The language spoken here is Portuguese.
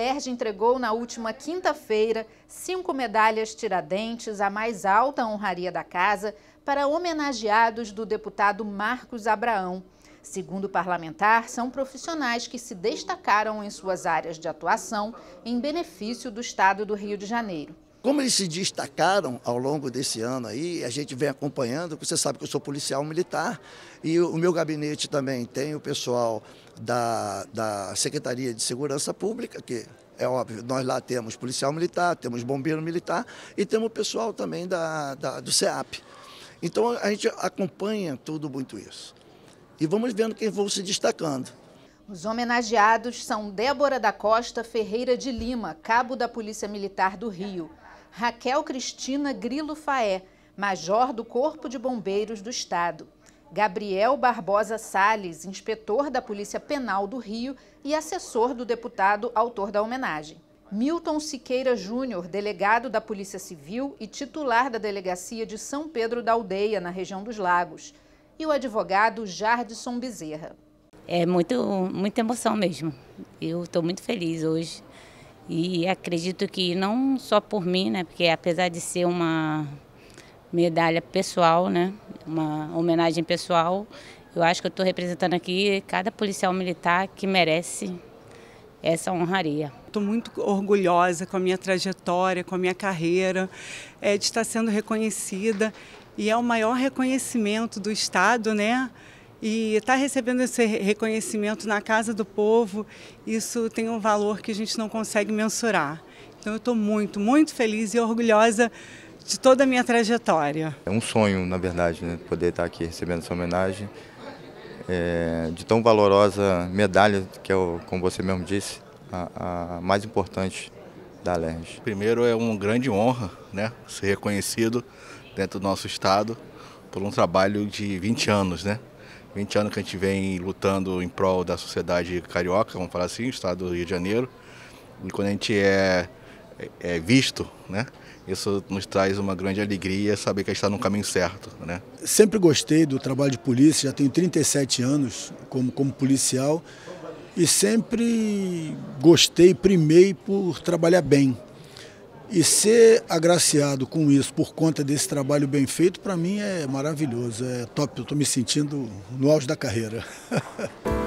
Alerj entregou na última quinta-feira cinco medalhas Tiradentes, a mais alta honraria da casa, para homenageados do deputado Marcos Abraão. Segundo o parlamentar, são profissionais que se destacaram em suas áreas de atuação em benefício do Estado do Rio de Janeiro. Como eles se destacaram ao longo desse ano aí, a gente vem acompanhando, você sabe que eu sou policial militar e o meu gabinete também tem o pessoal da, da Secretaria de Segurança Pública, que é óbvio, nós lá temos policial militar, temos bombeiro militar e temos o pessoal também da, da do SEAP. Então a gente acompanha tudo muito isso. E vamos vendo quem vão se destacando. Os homenageados são Débora da Costa Ferreira de Lima, cabo da Polícia Militar do Rio, Raquel Cristina Grilo Faé, major do Corpo de Bombeiros do Estado. Gabriel Barbosa Sales, inspetor da Polícia Penal do Rio e assessor do deputado autor da homenagem. Milton Siqueira Júnior, delegado da Polícia Civil e titular da Delegacia de São Pedro da Aldeia, na região dos Lagos. E o advogado Jardison Bezerra. É muito, muita emoção mesmo. Eu estou muito feliz hoje e acredito que não só por mim, né, porque apesar de ser uma medalha pessoal, né, uma homenagem pessoal, eu acho que eu estou representando aqui cada policial militar que merece essa honraria. Estou muito orgulhosa com a minha trajetória, com a minha carreira, é, de estar sendo reconhecida e é o maior reconhecimento do Estado, né? E estar tá recebendo esse reconhecimento na casa do povo, isso tem um valor que a gente não consegue mensurar. Então eu estou muito, muito feliz e orgulhosa de toda a minha trajetória. É um sonho, na verdade, né, poder estar tá aqui recebendo essa homenagem. É, de tão valorosa medalha, que é, o, como você mesmo disse, a, a mais importante da LERJ. Primeiro, é uma grande honra né, ser reconhecido dentro do nosso estado por um trabalho de 20 anos, né? 20 anos que a gente vem lutando em prol da sociedade carioca, vamos falar assim, do estado do Rio de Janeiro. E quando a gente é, é, é visto, né? Isso nos traz uma grande alegria saber que a gente está no caminho certo. Né? Sempre gostei do trabalho de polícia, já tenho 37 anos como, como policial e sempre gostei, primei por trabalhar bem. E ser agraciado com isso por conta desse trabalho bem feito, para mim é maravilhoso, é top. Eu estou me sentindo no auge da carreira.